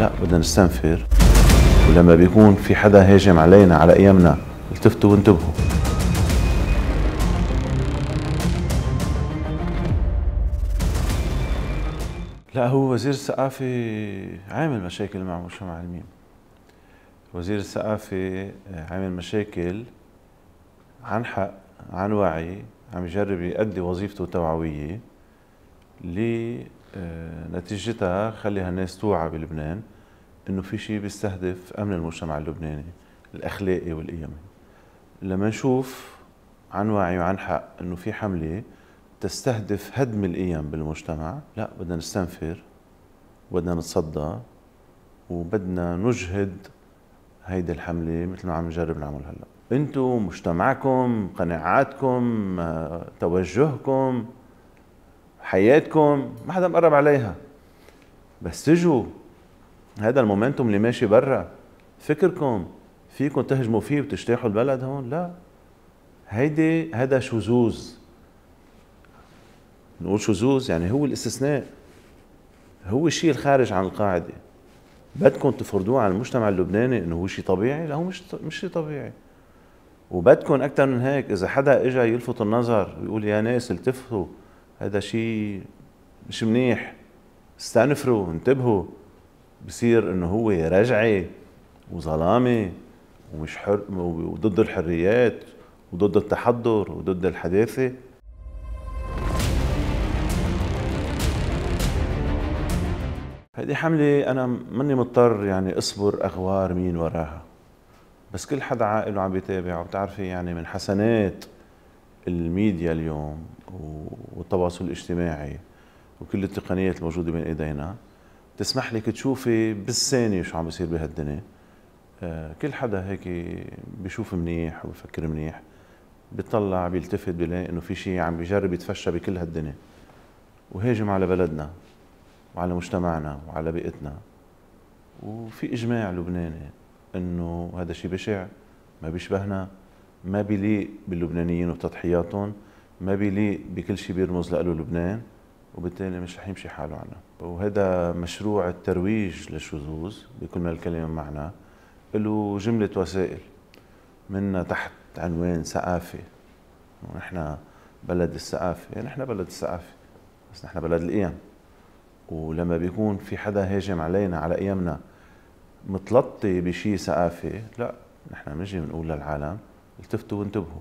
لا بدنا نستنفر ولما بيكون في حدا هاجم علينا على ايامنا التفتوا وانتبهوا لا هو وزير الثقافة عامل مشاكل مع المجتمع العلمي وزير الثقافة آه، عامل مشاكل عن حق عن وعي عم يجرب يؤدي وظيفته التوعوية آه، نتيجتها خليها الناس توعى بلبنان انه في شيء بيستهدف امن المجتمع اللبناني الاخلاقي والقيمي لما نشوف عن وعي وعن حق انه في حمله تستهدف هدم القيم بالمجتمع لا بدنا نستنفر وبدنا نتصدى وبدنا نجهد هيدي الحمله مثل ما عم نجرب نعمل هلا انتم مجتمعكم قناعاتكم آه، توجهكم حياتكم ما حدا مقرب عليها بس تجوا هذا المومنتوم اللي ماشي برا فكركم فيكم تهجموا فيه وتجتاحوا البلد هون لا هيدي هذا شذوذ نقول شذوذ يعني هو الاستثناء هو الشيء الخارج عن القاعده بدكم تفرضوه على المجتمع اللبناني انه هو شيء طبيعي لا هو مش مش شيء طبيعي وبدكم اكثر من هيك اذا حدا اجى يلفت النظر ويقول يا ناس التفتوا هذا شيء مش منيح استنفروا انتبهوا بصير انه هو رجعي وظلامي ومش حر وضد الحريات وضد التحضر وضد الحداثه هذه حملة أنا ماني مضطر يعني أصبر أغوار مين وراها بس كل حدا عائله عم بيتابع وبتعرفي يعني من حسنات الميديا اليوم والتواصل الاجتماعي وكل التقنيات الموجوده بين ايدينا تسمح لك تشوفي بالثانيه شو عم بيصير بهالدنيا آه، كل حدا هيك بيشوف منيح وبفكر منيح بيطلع بيلتفت بيلاقي انه في شيء عم بيجرب يتفشى بكل هالدنيا وهاجم على بلدنا وعلى مجتمعنا وعلى بيئتنا وفي اجماع لبناني انه هذا شيء بشع ما بيشبهنا ما بيليق باللبنانيين وتضحياتهم ما بيليق بكل شيء بيرمز له لبنان وبالتالي مش رح يمشي حاله عنه وهذا مشروع الترويج للشذوذ بكل ما الكلمه معنا له جمله وسائل منها تحت عنوان ثقافه ونحن بلد الثقافه يعني نحن بلد الثقافه بس نحن بلد القيم ولما بيكون في حدا هاجم علينا على قيمنا متلطي بشي ثقافه لا نحن بنجي بنقول للعالم التفتوا وانتبهوا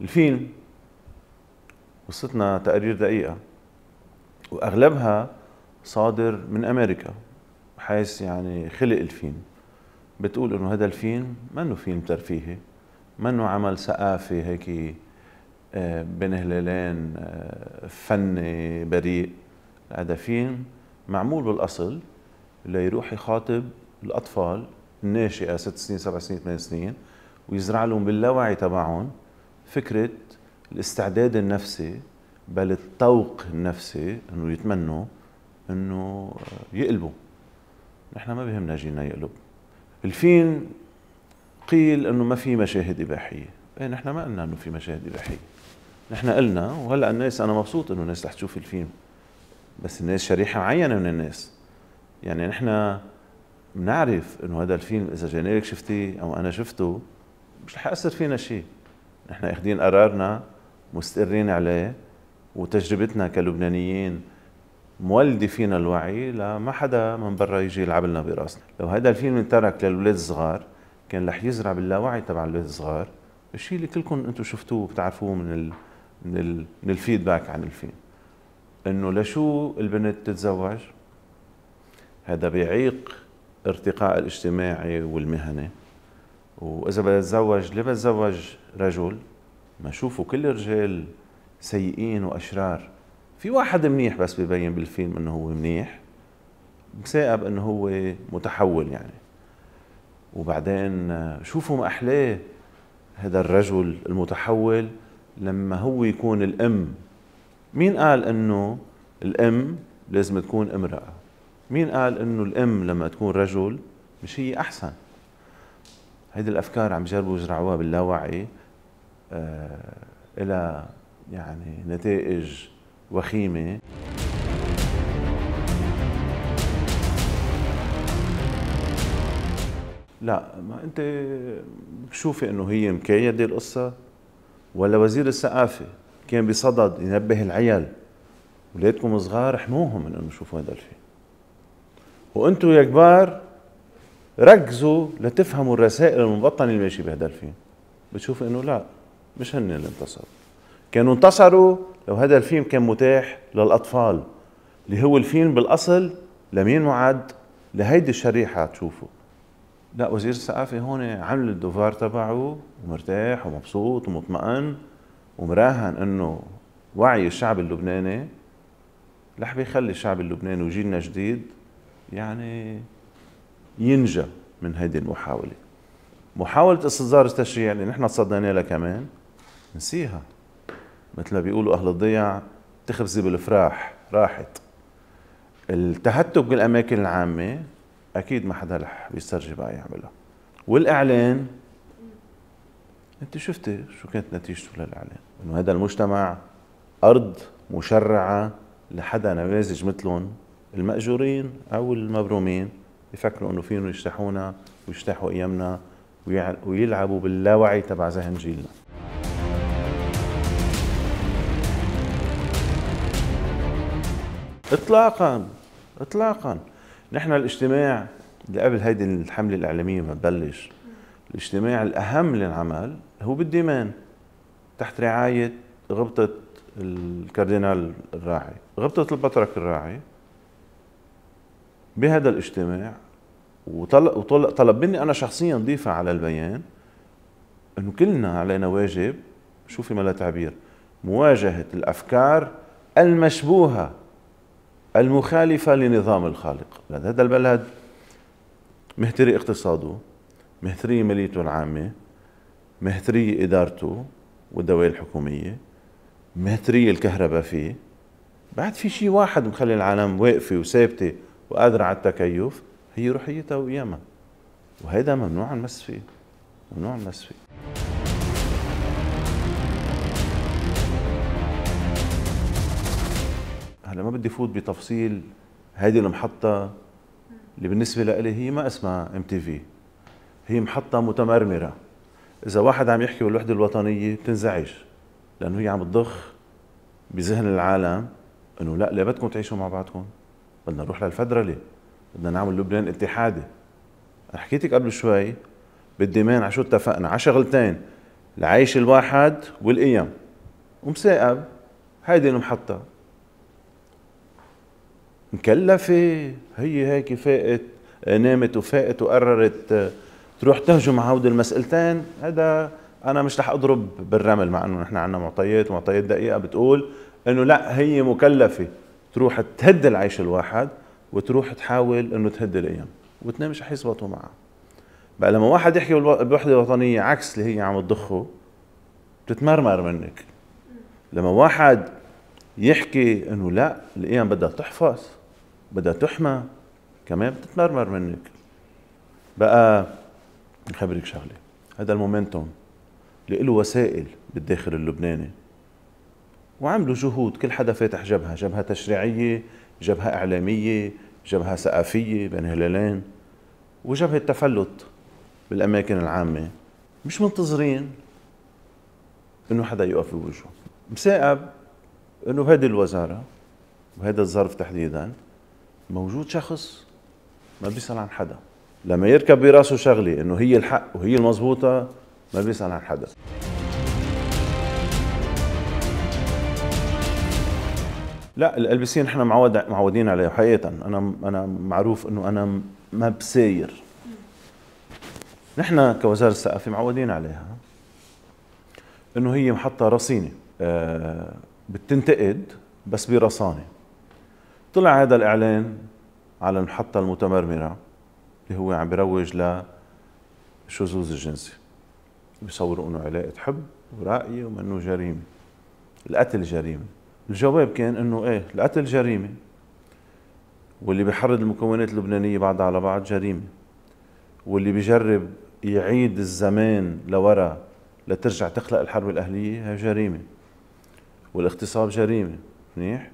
الفيلم قصتنا تقارير دقيقة وأغلبها صادر من أمريكا حيث يعني خلق الفيلم بتقول إنه هذا الفيلم منه فيلم ترفيهي منه عمل ثقافي هيك آه، بين هلالين آه، فني بريء هذا فيلم معمول بالأصل ليروح يخاطب الأطفال الناشئة ست سنين سبع سنين ثمان سنين ويزرع لهم باللاوعي تبعهم فكرة الاستعداد النفسي بل الطوق النفسي انه يتمنوا انه يقلبوا نحن ما بهمنا جيلنا يقلب الفين قيل انه ما في مشاهد اباحيه ايه نحن ما قلنا انه في مشاهد اباحيه نحن قلنا وهلا الناس انا مبسوط انه الناس رح تشوف الفيلم بس الناس شريحه معينه من الناس يعني نحن بنعرف انه هذا الفيلم اذا جاني لك شفتيه او انا شفته مش رح ياثر فينا شيء نحن اخذين قرارنا مستقرين عليه وتجربتنا كلبنانيين مولدة فينا الوعي لما حدا من برا يجي يلعب لنا براسنا لو هذا الفيلم انترك للولاد الصغار كان رح يزرع باللاوعي تبع الولاد الصغار الشيء اللي كلكم انتم شفتوه وبتعرفوه من ال... من, ال... من الفيدباك عن الفيلم انه لشو البنت تتزوج هذا بيعيق ارتقاء الاجتماعي والمهني واذا بدي اتزوج ليه بتزوج رجل ما شوفوا كل الرجال سيئين واشرار في واحد منيح بس ببين بالفيلم انه هو منيح مساقب انه هو متحول يعني وبعدين شوفوا ما احلاه هذا الرجل المتحول لما هو يكون الام مين قال انه الام لازم تكون امراه مين قال انه الام لما تكون رجل مش هي احسن هيدي الافكار عم جربوا يزرعوها باللاوعي آه، الى يعني نتائج وخيمه لا ما انت شوفي انه هي مكيده القصه ولا وزير الثقافه كان بصدد ينبه العيال ولادكم صغار حموهم من انه يشوفوا هذا الفيلم وانتم يا كبار ركزوا لتفهموا الرسائل المبطنه اللي ماشي بهدل فيه بتشوف انه لا مش هن اللي انتصروا كانوا انتصروا لو هذا الفيلم كان متاح للاطفال اللي هو الفيلم بالاصل لمين معد لهيدي الشريحه تشوفه لا وزير الثقافه هون عمل الدوفار تبعه ومرتاح ومبسوط ومطمئن ومراهن انه وعي الشعب اللبناني رح بيخلي الشعب اللبناني وجيلنا جديد يعني ينجى من هذه المحاولة محاولة استصدار التشريع اللي يعني نحن تصدينا لها كمان نسيها مثل ما بيقولوا أهل الضيع تخبزي بالفراح راحت التهتك بالأماكن العامة أكيد ما حدا رح بيسترجي بقى يعملها والإعلان أنت شفتي شو كانت نتيجته للإعلان إنه هذا المجتمع أرض مشرعة لحدا نماذج مثلهم المأجورين أو المبرومين يفكروا انه فيهم يجتاحونا ويجتاحوا ايامنا ويلعبوا باللاوعي تبع ذهن جيلنا اطلاقا اطلاقا نحن الاجتماع اللي قبل هيدي الحمله الاعلاميه ما تبلش الاجتماع الاهم للعمل هو بالديمان تحت رعايه غبطه الكاردينال الراعي غبطه البطرك الراعي بهذا الاجتماع وطلب, طلب مني انا شخصيا ضيفه على البيان انه كلنا علينا واجب شوفي ما لا تعبير مواجهه الافكار المشبوهه المخالفه لنظام الخالق هذا البلد مهتري اقتصاده مهتري ماليته العامه مهتري ادارته والدوائر الحكوميه مهتري الكهرباء فيه بعد في شيء واحد مخلي العالم واقفه وثابته وقادرة على التكيف هي روحيتها وقيمها وهيدا ممنوع نمس فيه ممنوع نمس فيه هلا ما بدي فوت بتفصيل هذه المحطة اللي بالنسبة لإلي هي ما اسمها ام تي في هي محطة متمرمرة إذا واحد عم يحكي بالوحدة الوطنية بتنزعج لأنه هي عم تضخ بذهن العالم إنه لا ليه بدكم تعيشوا مع بعضكم بدنا نروح للفدرالي بدنا نعمل لبنان اتحادي حكيتك قبل شوي بالديمان على شو اتفقنا على شغلتين العيش الواحد والقيم ومثاقب هيدي المحطة مكلفة هي هيك فاقت نامت وفاقت وقررت آه، تروح تهجم على هودي المسألتين هذا انا مش رح اضرب بالرمل مع انه نحن عندنا معطيات ومعطيات دقيقة بتقول انه لا هي مكلفة تروح تهدي العيش الواحد وتروح تحاول انه تهدي الايام واثنين مش رح يزبطوا معها بقى لما واحد يحكي بالوحده الوطنيه عكس اللي هي عم تضخه بتتمرمر منك لما واحد يحكي انه لا الايام بدها تحفظ بدها تحمى كمان بتتمرمر منك بقى خبرك شغله هذا المومنتوم اللي له وسائل بالداخل اللبناني وعملوا جهود كل حدا فاتح جبهة جبهة تشريعية جبهة إعلامية جبهة ثقافية بين هلالين وجبهة تفلت بالأماكن العامة مش منتظرين إنه حدا يقف بوجهه مسائب إنه بهيدي الوزارة وهذا الظرف تحديدا موجود شخص ما بيسأل عن حدا لما يركب براسه شغلة إنه هي الحق وهي المضبوطة ما بيسأل عن حدا لا ال سي نحن معود معودين عليه حقيقه انا انا معروف انه انا ما بساير نحن كوزاره الثقافه معودين عليها انه هي محطه رصينه آه، بتنتقد بس برصانه طلع هذا الاعلان على المحطه المتمرمره اللي هو عم بيروج للشذوذ الجنسي بيصوروا انه علاقه حب ورأي ومنه جريمه القتل جريمه الجواب كان انه ايه القتل جريمه واللي بيحرض المكونات اللبنانيه بعدها على بعض جريمه واللي بيجرب يعيد الزمان لورا لترجع تخلق الحرب الاهليه هي جريمه والاغتصاب جريمه منيح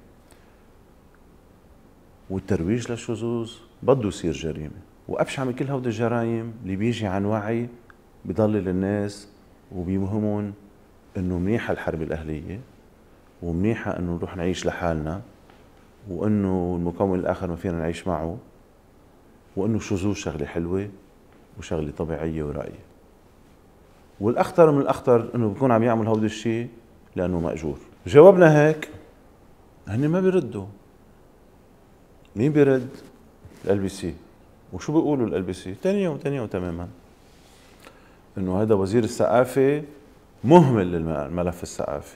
والترويج للشذوذ بده يصير جريمه وابشع من كل هودي الجرائم اللي بيجي عن وعي بضلل الناس وبيوهمهم انه منيحه الحرب الاهليه ومنيحة انه نروح نعيش لحالنا وانه المكون الاخر ما فينا نعيش معه وانه شذوذ شغلة حلوة وشغلة طبيعية ورائية والاخطر من الاخطر انه بكون عم يعمل هودي الشيء لانه ماجور جاوبنا هيك هن ما بيردوا مين بيرد ال بي سي وشو بيقولوا ال بي سي ثاني يوم ثاني يوم تماما انه هذا وزير الثقافه مهمل للملف الثقافي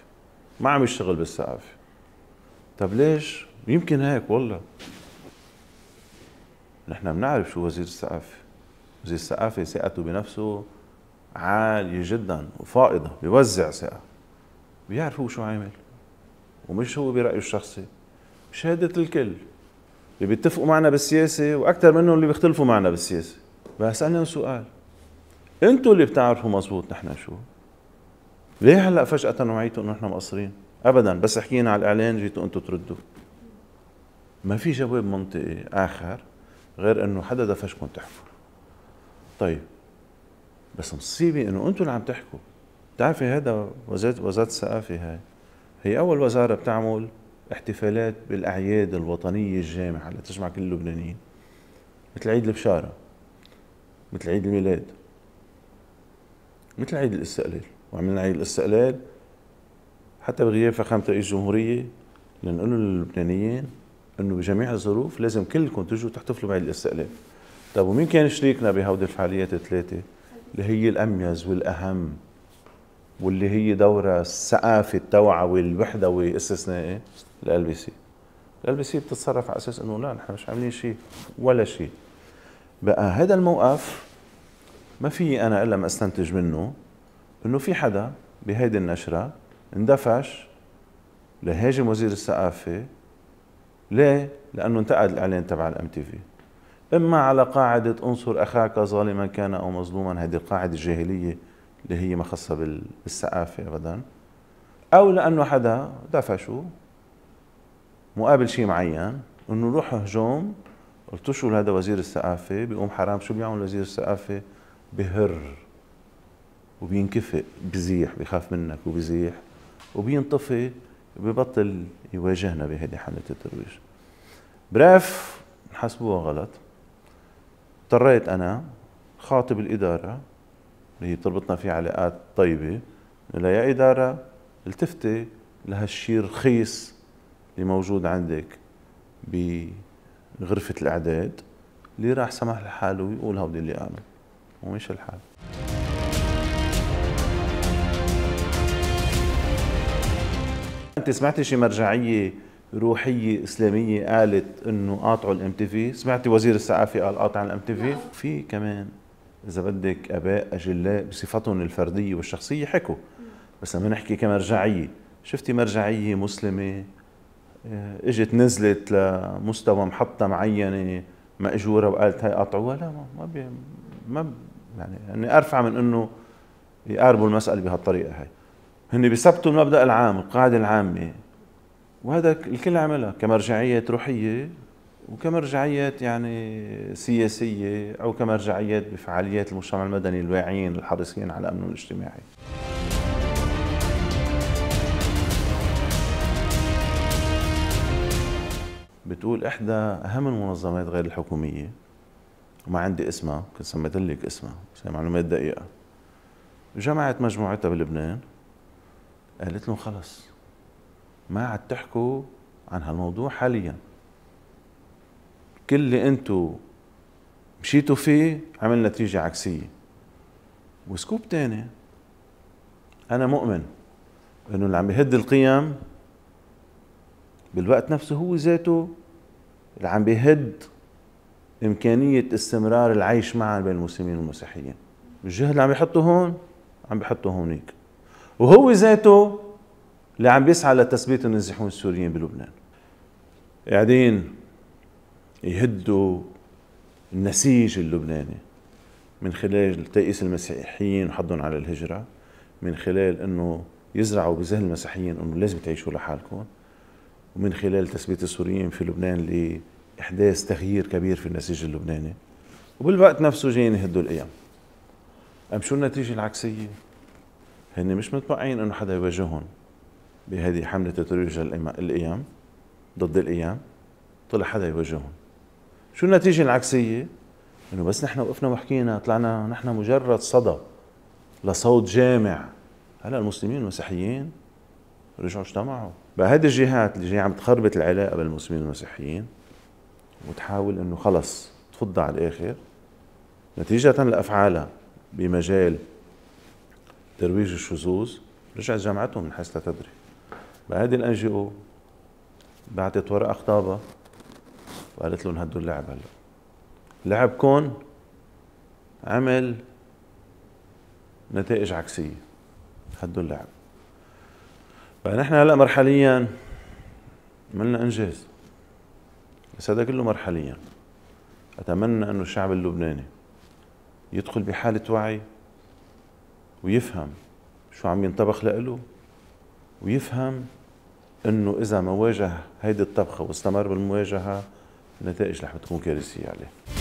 ما عم يشتغل بالسقف طب ليش؟ يمكن هيك والله نحن بنعرف شو وزير الثقافة وزير الثقافة ثقته بنفسه عالية جدا وفائضة بيوزع ثقة بيعرف هو شو عامل ومش هو برأيه الشخصي شهادة الكل اللي بيتفقوا معنا بالسياسة وأكثر منهم اللي بيختلفوا معنا بالسياسة بس أنا سؤال أنتوا اللي بتعرفوا مزبوط نحن شو ليه هلا فجأة وعيتوا انه نحن مقصرين؟ ابدا بس حكينا على الاعلان جيتوا انتم تردوا ما في جواب منطقي اخر غير انه حدا دفشكم تحكوا طيب بس مصيبه انه انتم اللي عم تحكوا بتعرفي هذا وزاره وزاره الثقافه هاي هي اول وزاره بتعمل احتفالات بالاعياد الوطنيه الجامعه اللي تجمع كل اللبنانيين مثل عيد البشاره مثل عيد الميلاد مثل عيد الاستقلال وعملنا عيد الاستقلال حتى بغياب فخامه رئيس الجمهوريه لنقول للبنانيين انه بجميع الظروف لازم كلكم تجوا تحتفلوا بعيد الاستقلال طيب ومين كان شريكنا بهودي الفعاليات الثلاثه اللي هي الاميز والاهم واللي هي دورة الثقافة التوعوي الوحدوي الاستثنائي ال بي سي ال بي سي بتتصرف على اساس انه لا نحن مش عاملين شيء ولا شيء بقى هذا الموقف ما في انا الا ما استنتج منه انه في حدا بهيدي النشره اندفش لهاجم وزير الثقافه ليه؟ لانه انتقد الاعلان تبع الام تي في اما على قاعده انصر اخاك ظالما كان او مظلوما هذه القاعده الجاهليه اللي هي ما خاصه بالثقافه ابدا او لانه حدا دفشوا مقابل شيء معين انه روح هجوم قلتوا شو هذا وزير الثقافه بيقوم حرام شو بيعمل وزير الثقافه بهر وبينكفئ بزيح بخاف منك وبزيح وبينطفي ببطل يواجهنا بهذه حالة الترويج بريف حسبوها غلط اضطريت أنا خاطب الإدارة اللي هي تربطنا في علاقات طيبة لا يا إدارة التفتي لهالشيء رخيص اللي موجود عندك بغرفة الإعداد اللي راح سمح لحاله ويقول هودي اللي قاله ومش الحال انت سمعتي شي مرجعيه روحيه اسلاميه قالت انه قاطعوا الام تي في سمعتي وزير الثقافه قال قاطع الام تي في في كمان اذا بدك اباء اجلاء بصفتهم الفرديه والشخصيه حكوا بس لما نحكي كمرجعيه شفتي مرجعيه مسلمه آه، اجت نزلت لمستوى محطه معينه ماجوره وقالت هي قطعوها لا ما ما ما يعني ارفع من انه يقاربوا المساله بهالطريقه هي هن بيثبتوا المبدا العام القاعده العامه وهذا الكل عملها كمرجعيات روحيه وكمرجعيات يعني سياسيه او كمرجعيات بفعاليات المجتمع المدني الواعيين الحريصين على الامن الاجتماعي. بتقول احدى اهم المنظمات غير الحكوميه وما عندي اسمها كنت سميت لك اسمها بس هي معلومات دقيقه جمعت مجموعتها بلبنان قالت لهم خلص ما عاد تحكوا عن هالموضوع حاليا كل اللي انتو مشيتوا فيه عمل نتيجة عكسية وسكوب تاني أنا مؤمن إنه اللي عم بيهد القيم بالوقت نفسه هو ذاته اللي عم بيهد إمكانية استمرار العيش معا بين المسلمين والمسيحيين الجهد اللي عم يحطه هون عم بيحطه هونيك وهو ذاته اللي عم بيسعى لتثبيت النازحون السوريين بلبنان قاعدين يهدوا النسيج اللبناني من خلال تيئيس المسيحيين وحضهم على الهجرة من خلال انه يزرعوا بذهن المسيحيين انه لازم تعيشوا لحالكم ومن خلال تثبيت السوريين في لبنان لإحداث تغيير كبير في النسيج اللبناني وبالوقت نفسه جايين يهدوا القيم أم شو النتيجة العكسية؟ هن مش متوقعين انه حدا يواجههم بهذه حمله ترويج الايام ضد الايام طلع حدا يواجههم شو النتيجه العكسيه؟ انه بس نحن وقفنا وحكينا طلعنا نحن مجرد صدى لصوت جامع هلا المسلمين والمسيحيين رجعوا اجتمعوا بقى هذه الجهات اللي جاي عم تخربط العلاقه بين المسلمين والمسيحيين وتحاول انه خلص تفضى على الاخر نتيجه لافعالها بمجال ترويج الشذوذ رجعت جامعتهم من حيث لا تدري بقى الان جي او بعتت ورقه خطابه وقالت لهم هدوا اللعب هلا لعبكم عمل نتائج عكسيه هدوا اللعب فنحن هلا مرحليا عملنا انجاز بس هذا كله مرحليا اتمنى انه الشعب اللبناني يدخل بحاله وعي ويفهم شو عم ينطبخ لإله ويفهم انه اذا ما واجه هيدي الطبخه واستمر بالمواجهه النتائج رح تكون كارثيه عليه